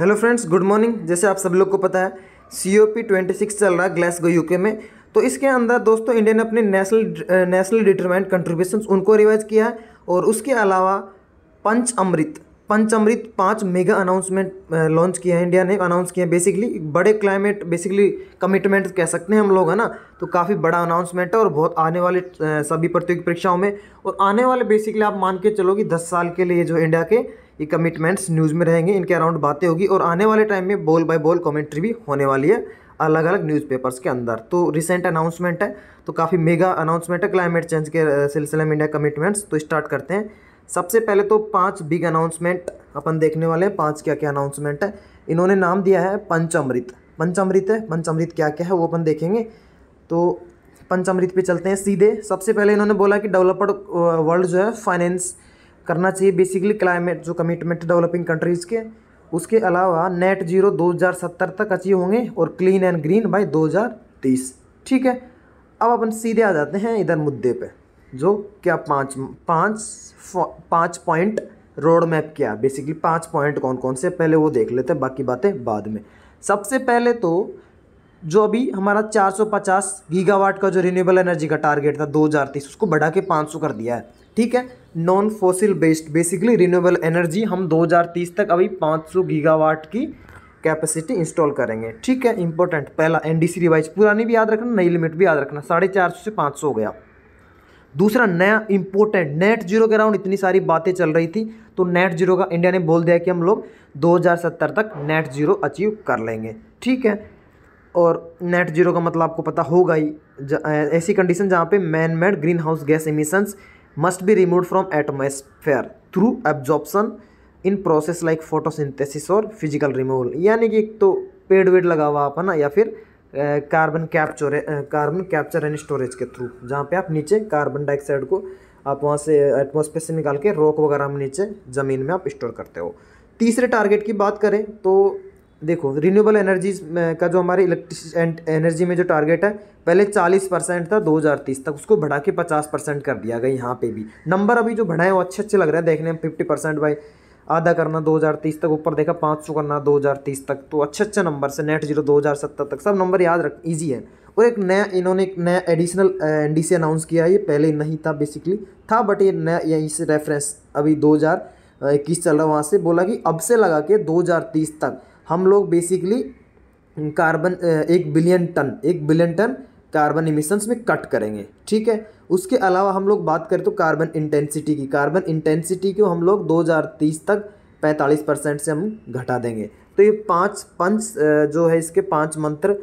hello friends good morning जैसे आप सब लोग को पता है C O P twenty six चल रहा है ग्लासगो यूके में तो इसके अंदर दोस्तों इंडिया ने अपने नेशनल नेशनल डिटरमाइंड कंट्रीब्यूशन उनको रिवाइज किया है और उसके अलावा पंच अमृत पंच अमृत पाँच मेगा अनाउंसमेंट लॉन्च किया है इंडिया ने अनाउंस किया है बेसिकली बड़े क्लाइमेट बेसिकली कमिटमेंट कह सकते हैं हम लोग है ना तो काफ़ी बड़ा अनाउंसमेंट है और बहुत आने वाले सभी प्रतियोगी परीक्षाओं में और आने वाले बेसिकली आप मान के चलो कि दस साल के लिए जो इंडिया के ये कमिटमेंट्स न्यूज़ में रहेंगे इनके अराउंड बातें होगी और आने वाले टाइम में बोल बाय बोल कमेंट्री भी होने वाली है अलग अलग न्यूज़पेपर्स के अंदर तो रिसेंट अनाउंसमेंट है तो काफ़ी मेगा अनाउंसमेंट है क्लाइमेट चेंज के सिलसिले में इंडिया कमिटमेंट्स तो स्टार्ट करते हैं सबसे पहले तो पाँच बिग अनाउंसमेंट अपन देखने वाले हैं पाँच क्या क्या अनाउंसमेंट है इन्होंने नाम दिया है पंचामृत पंचअमृत है पंचअमृत क्या क्या है वो अपन देखेंगे तो पंचअमृत पे चलते हैं सीधे सबसे पहले इन्होंने बोला कि डेवलपर्ड वर्ल्ड जो है फाइनेंस करना चाहिए बेसिकली क्लाइमेट जो कमिटमेंट डेवलपिंग कंट्रीज़ के उसके अलावा नेट जीरो 2070 तक अचीव होंगे और क्लीन एंड ग्रीन बाय 2030 ठीक है अब अपन सीधे आ जाते हैं इधर मुद्दे पे जो क्या पाँच पाँच पाँच पॉइंट रोड मैप क्या बेसिकली पाँच पॉइंट कौन कौन से पहले वो देख लेते हैं बाकी बातें बाद में सबसे पहले तो जो अभी हमारा 450 गीगावाट का जो रिन्यूएबल एनर्जी का टारगेट था दो उसको बढ़ा के 500 कर दिया है ठीक है non fossil based basically renewable energy हम 2030 तक अभी 500 गीगावाट की कैपेसिटी इंस्टॉल करेंगे ठीक है इंपॉर्टेंट पहला एनडीसी रिवाइज पुरानी भी याद रखना नई लिमिट भी याद रखना साढ़े चार सौ से पाँच सौ हो गया दूसरा नया इंपॉर्टेंट नेट जीरो के अराउंड इतनी सारी बातें चल रही थी तो नेट जीरो का इंडिया ने बोल दिया कि हम लोग 2070 तक नेट जीरो अचीव कर लेंगे ठीक है और नेट जीरो का मतलब आपको पता होगा ही ऐसी कंडीशन जहाँ पे man made green house gas emissions must be remove from atmosphere through absorption in process like photosynthesis और फिजिकल रिमूवल यानी कि एक तो पेड़ वेड़ लगा हुआ आप है ना या फिर carbon capture carbon capture and storage के थ्रू जहाँ पे आप नीचे कार्बन डाइऑक्साइड को आप वहाँ से एटमोसफेयर से निकाल के रॉक वगैरह नीचे ज़मीन में आप स्टोर करते हो तीसरे टारगेट की बात करें तो देखो रिन्यूएबल एनर्जीज का जो हमारे इलेक्ट्रिस एनर्जी में जो टारगेट है पहले 40 परसेंट था 2030 तक उसको बढ़ा के 50 परसेंट कर दिया गया यहाँ पे भी नंबर अभी जो बढ़ाए वो अच्छे अच्छे लग रहे हैं देखने में फिफ्टी परसेंट बाई आधा करना 2030 तक ऊपर देखा 500 करना 2030 तक तो अच्छे अच्छे नंबर से नेट जीरो दो तक सब नंबर याद रख ईजी है और एक नया इन्होंने एक नया एडिशनल एन अनाउंस किया ये पहले नहीं था बेसिकली था बट ये नया यहीं से रेफरेंस अभी दो इक्कीस चल रहा है वहाँ से बोला कि अब से लगा के 2030 तक हम लोग बेसिकली कार्बन एक बिलियन टन एक बिलियन टन कार्बन इमिशंस में कट करेंगे ठीक है उसके अलावा हम लोग बात करें तो कार्बन इंटेंसिटी की कार्बन इंटेंसिटी को हम लोग 2030 तक 45 परसेंट से हम घटा देंगे तो ये पांच पंच जो है इसके पांच मंत्र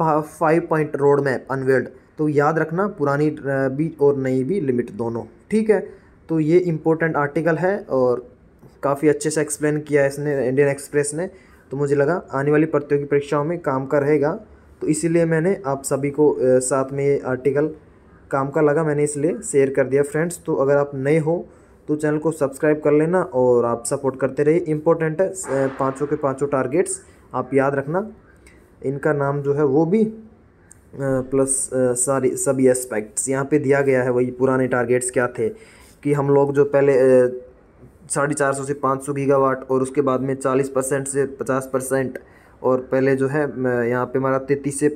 five point road map unveiled तो याद रखना पुरानी भी और नई भी लिमिट दोनों ठीक है तो ये इम्पोर्टेंट आर्टिकल है और काफ़ी अच्छे से एक्सप्लेन किया है इसने इंडियन एक्सप्रेस ने तो मुझे लगा आने वाली प्रतियोगी परीक्षाओं में काम का रहेगा तो इसीलिए मैंने आप सभी को साथ में ये आर्टिकल काम का लगा मैंने इसलिए शेयर कर दिया फ्रेंड्स तो अगर आप नए हो तो चैनल को सब्सक्राइब कर लेना और आप सपोर्ट करते रहिए इम्पोर्टेंट है पाँचों के पाँचों टारगेट्स आप याद रखना इनका नाम जो है वो भी प्लस सारी सभी एस्पेक्ट्स यहाँ पे दिया गया है वही पुराने टारगेट्स क्या थे कि हम लोग जो पहले साढ़े चार सौ से पाँच सौ गीगावाट और उसके बाद में चालीस परसेंट से पचास परसेंट और पहले जो है यहाँ पे हमारा तैतीस से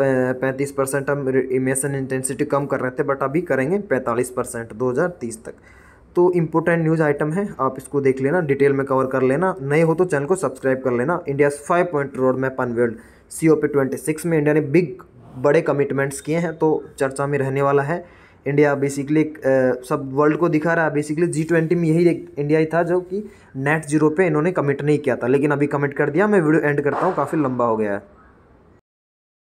पैंतीस परसेंट हम इमेशन इंटेंसिटी कम कर रहे थे बट अभी करेंगे पैंतालीस परसेंट दो हज़ार तीस तक तो इम्पोर्टेंट न्यूज़ आइटम है आप इसको देख लेना डिटेल में कवर कर लेना नए हो तो चैनल को सब्सक्राइब कर लेना India five point road map world C O P twenty six में इंडिया ने बिग बड़े कमिटमेंट्स किए हैं तो चर्चा में रहने वाला है इंडिया बेसिकली uh, सब वर्ल्ड को दिखा रहा है बेसिकली जी ट्वेंटी में यही एक इंडिया ही था जो कि नेट जीरो पे इन्होंने कमिट नहीं किया था लेकिन अभी कमिट कर दिया मैं वीडियो एंड करता हूँ काफ़ी लंबा हो गया है